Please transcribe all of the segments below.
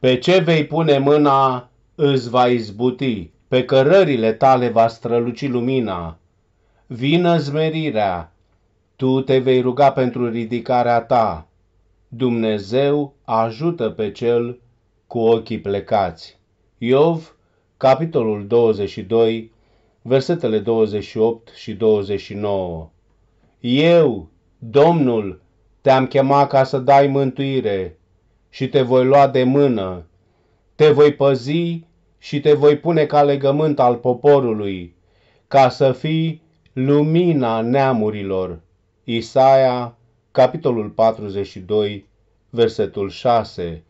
Pe ce vei pune mâna, îți va izbuti, pe cărările tale va străluci lumina. Vină zmerirea, tu te vei ruga pentru ridicarea ta. Dumnezeu ajută pe cel cu ochii plecați. Iov, capitolul 22, versetele 28 și 29. Eu, Domnul, te-am chemat ca să dai mântuire și te voi lua de mână, te voi păzi și te voi pune ca legământ al poporului, ca să fii lumina neamurilor. Isaia, capitolul 42, versetul 6.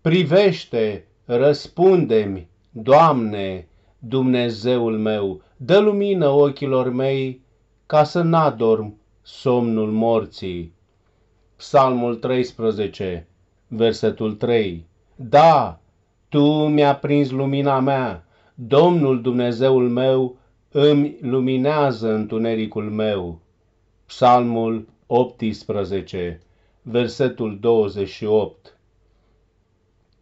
Privește, răspunde-mi, Doamne, Dumnezeul meu, dă lumină ochilor mei, ca să n-adorm somnul morții. Psalmul 13 versetul 3. Da, Tu mi-a prins lumina mea, Domnul Dumnezeul meu îmi luminează întunericul meu. Psalmul 18, versetul 28.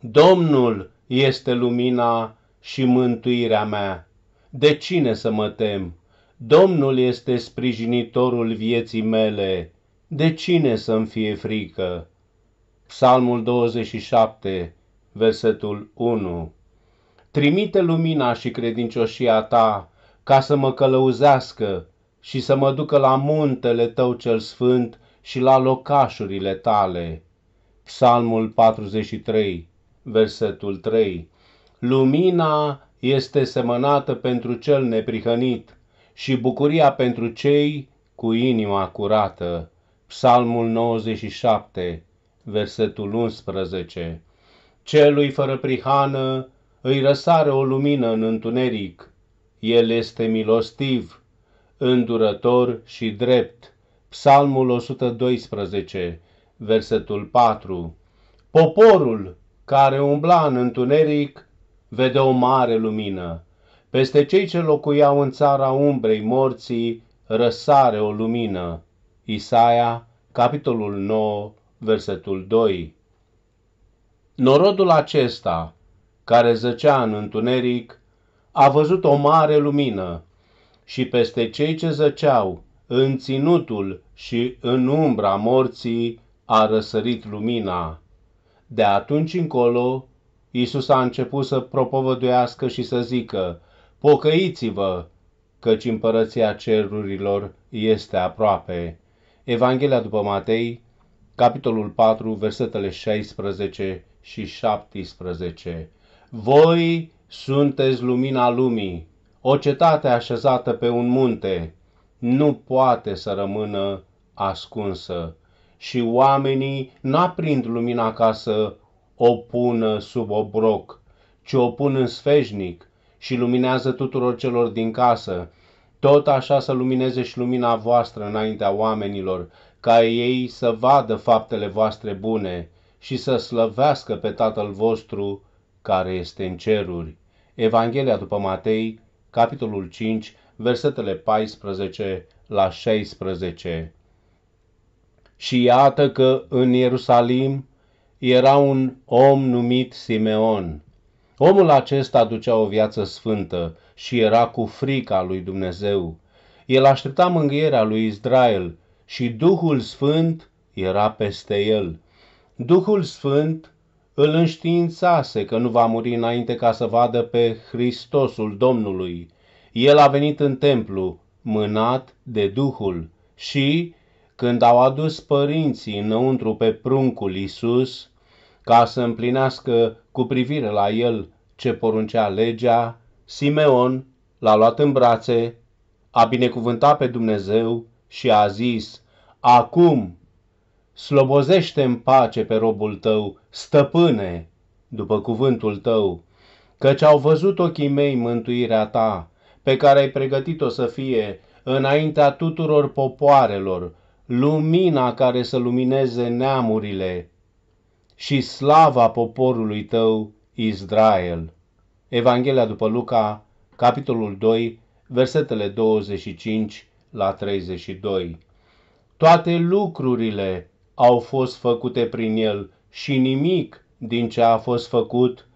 Domnul este lumina și mântuirea mea. De cine să mă tem? Domnul este sprijinitorul vieții mele. De cine să-mi fie frică? Psalmul 27, versetul 1 Trimite lumina și credincioșia ta ca să mă călăuzească și să mă ducă la muntele tău cel sfânt și la locașurile tale. Psalmul 43, versetul 3 Lumina este semănată pentru cel neprihănit și bucuria pentru cei cu inima curată. Psalmul 97, versetul 11. Celui fără prihană îi răsare o lumină în întuneric. El este milostiv, îndurător și drept. Psalmul 112, versetul 4. Poporul care umbla în întuneric vede o mare lumină. Peste cei ce locuiau în țara umbrei morții răsare o lumină. Isaia, capitolul 9, versetul 2. Norodul acesta, care zăcea în întuneric, a văzut o mare lumină și peste cei ce zăceau în ținutul și în umbra morții a răsărit lumina. De atunci încolo, Isus a început să propovăduiască și să zică, Pocăiți-vă, căci împărăția cerurilor este aproape. Evanghelia după Matei, capitolul 4, versetele 16 și 17. Voi sunteți lumina lumii. O cetate așezată pe un munte nu poate să rămână ascunsă și oamenii n-aprind lumina să o pună sub obroc, ci o pun în sfejnic și luminează tuturor celor din casă. Tot așa să lumineze și lumina voastră înaintea oamenilor, ca ei să vadă faptele voastre bune și să slăvească pe Tatăl vostru care este în ceruri. Evanghelia după Matei, capitolul 5, versetele 14 la 16. Și iată că în Ierusalim era un om numit Simeon. Omul acesta ducea o viață sfântă și era cu frica lui Dumnezeu. El aștepta mângâierea lui Israel și Duhul Sfânt era peste el. Duhul Sfânt îl înștiințase că nu va muri înainte ca să vadă pe Hristosul Domnului. El a venit în templu, mânat de Duhul, și, când au adus părinții înăuntru pe pruncul Isus, ca să împlinească cu privire la el ce poruncea legea, Simeon l-a luat în brațe, a binecuvântat pe Dumnezeu și a zis, Acum slobozește în pace pe robul tău, stăpâne, după cuvântul tău, căci au văzut ochii mei mântuirea ta, pe care ai pregătit-o să fie înaintea tuturor popoarelor, lumina care să lumineze neamurile și slava poporului tău, Israel. Evanghelia după Luca, capitolul 2, versetele 25 la 32. Toate lucrurile au fost făcute prin el și nimic din ce a fost făcut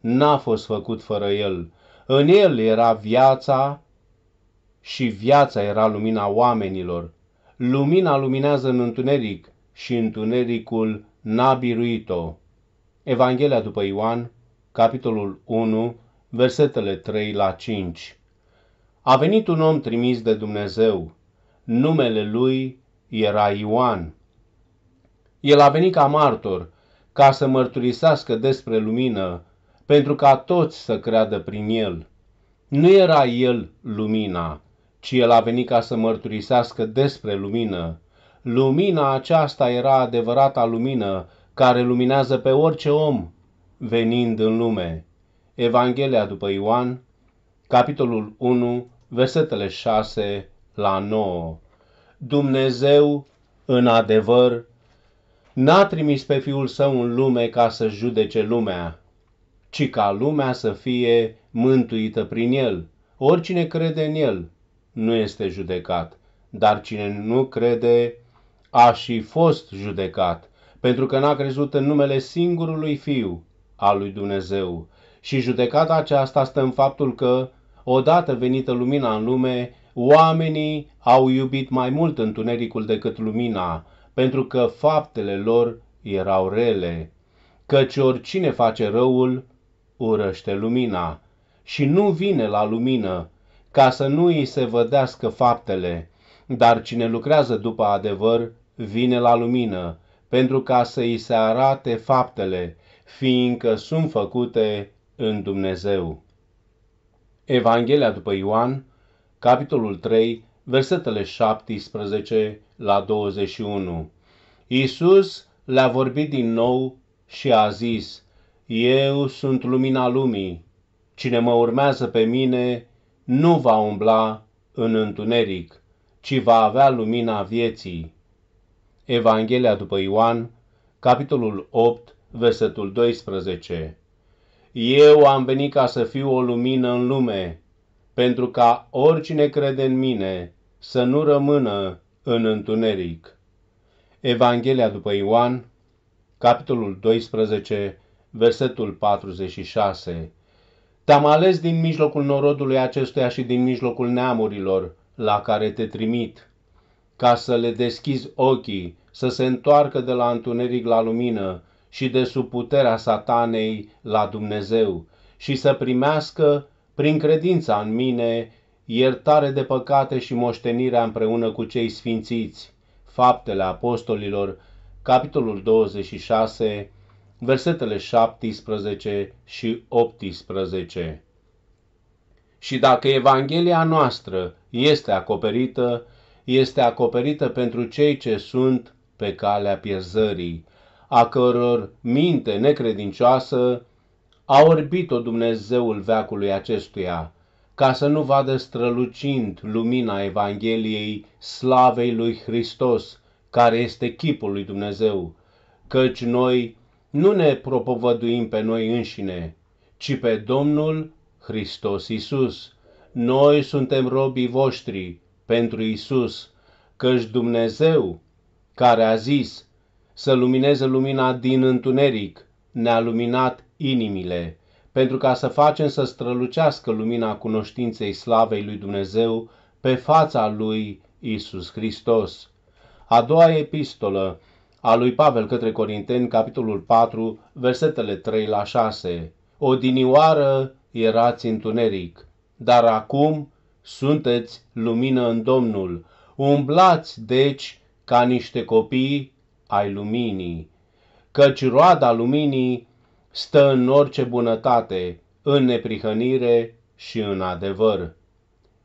n-a fost făcut fără el. În el era viața și viața era lumina oamenilor. Lumina luminează în întuneric și întunericul n-a biruit-o. Evanghelia după Ioan, capitolul 1, versetele 3 la 5. A venit un om trimis de Dumnezeu. Numele lui era Ioan. El a venit ca martor, ca să mărturisească despre lumină, pentru ca toți să creadă prin el. Nu era el lumina, ci el a venit ca să mărturisească despre lumină. Lumina aceasta era adevărata lumină care luminează pe orice om venind în lume. Evanghelia după Ioan, capitolul 1, versetele 6 la 9. Dumnezeu, în adevăr, n-a trimis pe Fiul Său în lume ca să judece lumea, ci ca lumea să fie mântuită prin El. Oricine crede în El nu este judecat, dar cine nu crede a și fost judecat, pentru că n-a crezut în numele singurului Fiu al lui Dumnezeu. Și judecata aceasta stă în faptul că, odată venită lumina în lume, Oamenii au iubit mai mult întunericul decât lumina, pentru că faptele lor erau rele. Căci oricine face răul, urăște lumina și nu vine la lumină, ca să nu îi se vădească faptele. Dar cine lucrează după adevăr, vine la lumină, pentru ca să îi se arate faptele, fiindcă sunt făcute în Dumnezeu. Evanghelia după Ioan, capitolul 3, versetele 17 la 21. Iisus le-a vorbit din nou și a zis, Eu sunt lumina lumii. Cine mă urmează pe mine nu va umbla în întuneric, ci va avea lumina vieții. Evanghelia după Ioan, capitolul 8, versetul 12. Eu am venit ca să fiu o lumină în lume, pentru ca oricine crede în mine să nu rămână în întuneric. Evanghelia după Ioan, capitolul 12, versetul 46. Te-am ales din mijlocul norodului acestuia și din mijlocul neamurilor la care te trimit, ca să le deschizi ochii, să se întoarcă de la întuneric la lumină și de sub puterea satanei la Dumnezeu și să primească prin credința în mine, iertare de păcate și moștenirea împreună cu cei sfințiți. Faptele Apostolilor, capitolul 26, versetele 17 și 18. Și dacă Evanghelia noastră este acoperită, este acoperită pentru cei ce sunt pe calea pierzării, a căror minte necredincioasă a orbit-o Dumnezeul veacului acestuia, ca să nu vadă strălucind lumina Evangheliei slavei lui Hristos, care este chipul lui Dumnezeu, căci noi nu ne propovăduim pe noi înșine, ci pe Domnul Hristos Isus. Noi suntem robii voștri pentru Isus, căci Dumnezeu, care a zis să lumineze lumina din întuneric, ne-a luminat inimile, pentru ca să facem să strălucească lumina cunoștinței slavei lui Dumnezeu pe fața lui Isus Hristos. A doua epistolă a lui Pavel către Corinteni, capitolul 4, versetele 3 la 6. Odinioară erați întuneric, dar acum sunteți lumină în Domnul. Umblați, deci, ca niște copii ai luminii căci roada luminii stă în orice bunătate, în neprihănire și în adevăr.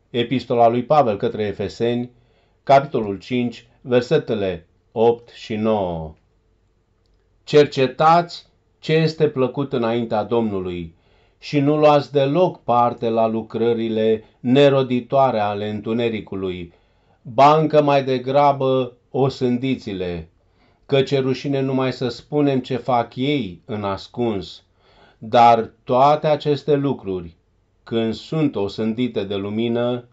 Epistola lui Pavel către Efeseni, capitolul 5, versetele 8 și 9. Cercetați ce este plăcut înaintea Domnului și nu luați deloc parte la lucrările neroditoare ale întunericului, bancă mai degrabă osândiți-le că ce rușine numai să spunem ce fac ei în ascuns. Dar toate aceste lucruri, când sunt osândite de lumină,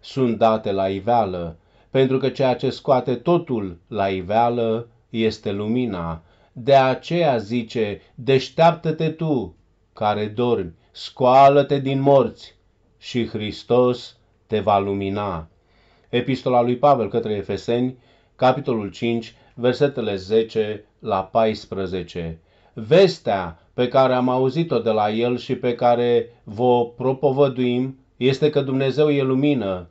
sunt date la iveală, pentru că ceea ce scoate totul la iveală este lumina. De aceea zice, deșteaptă-te tu, care dormi, scoală-te din morți și Hristos te va lumina. Epistola lui Pavel către Efeseni, capitolul 5, versetele 10 la 14. Vestea pe care am auzit-o de la el și pe care vă propovăduim este că Dumnezeu e lumină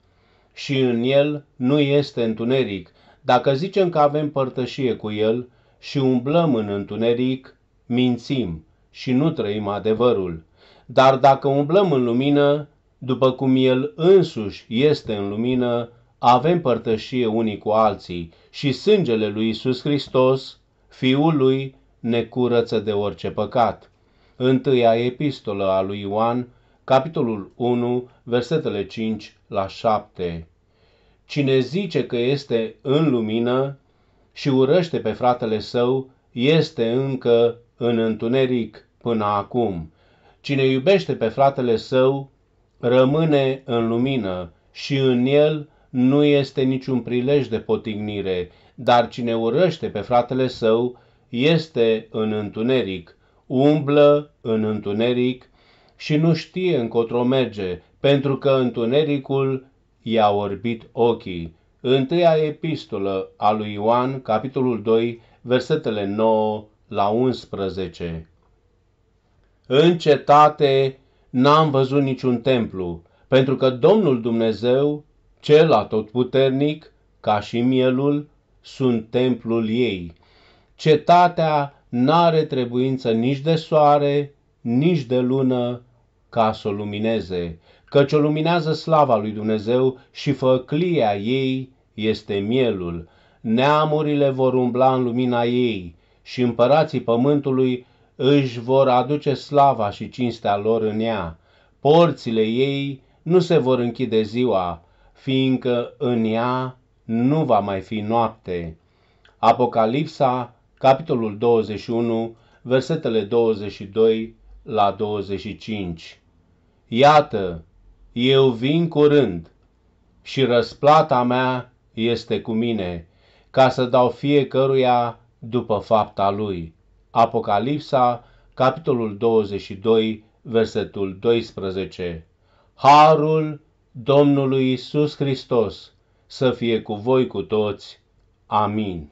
și în el nu este întuneric. Dacă zicem că avem părtășie cu el și umblăm în întuneric, mințim și nu trăim adevărul. Dar dacă umblăm în lumină, după cum el însuși este în lumină, avem părtășie unii cu alții și sângele lui Isus Hristos, Fiul lui, ne curăță de orice păcat. Întâia epistolă a lui Ioan, capitolul 1, versetele 5 la 7. Cine zice că este în lumină și urăște pe fratele său, este încă în întuneric până acum. Cine iubește pe fratele său, rămâne în lumină și în el nu este niciun prilej de potignire, dar cine urăște pe fratele său este în întuneric, umblă în întuneric și nu știe încotro merge, pentru că întunericul i-a orbit ochii. Întâia epistolă a lui Ioan, capitolul 2, versetele 9 la 11. În cetate n-am văzut niciun templu, pentru că Domnul Dumnezeu cel atotputernic, ca și mielul, sunt templul ei. Cetatea n-are trebuință nici de soare, nici de lună, ca să o lumineze, căci o luminează slava lui Dumnezeu și făclia ei este mielul. Neamurile vor umbla în lumina ei și împărații pământului își vor aduce slava și cinstea lor în ea. Porțile ei nu se vor închide ziua, fiindcă în ea nu va mai fi noapte. Apocalipsa, capitolul 21, versetele 22 la 25. Iată, eu vin curând și răsplata mea este cu mine, ca să dau fiecăruia după fapta lui. Apocalipsa, capitolul 22, versetul 12. Harul Domnului Isus Hristos, să fie cu voi cu toți. Amin.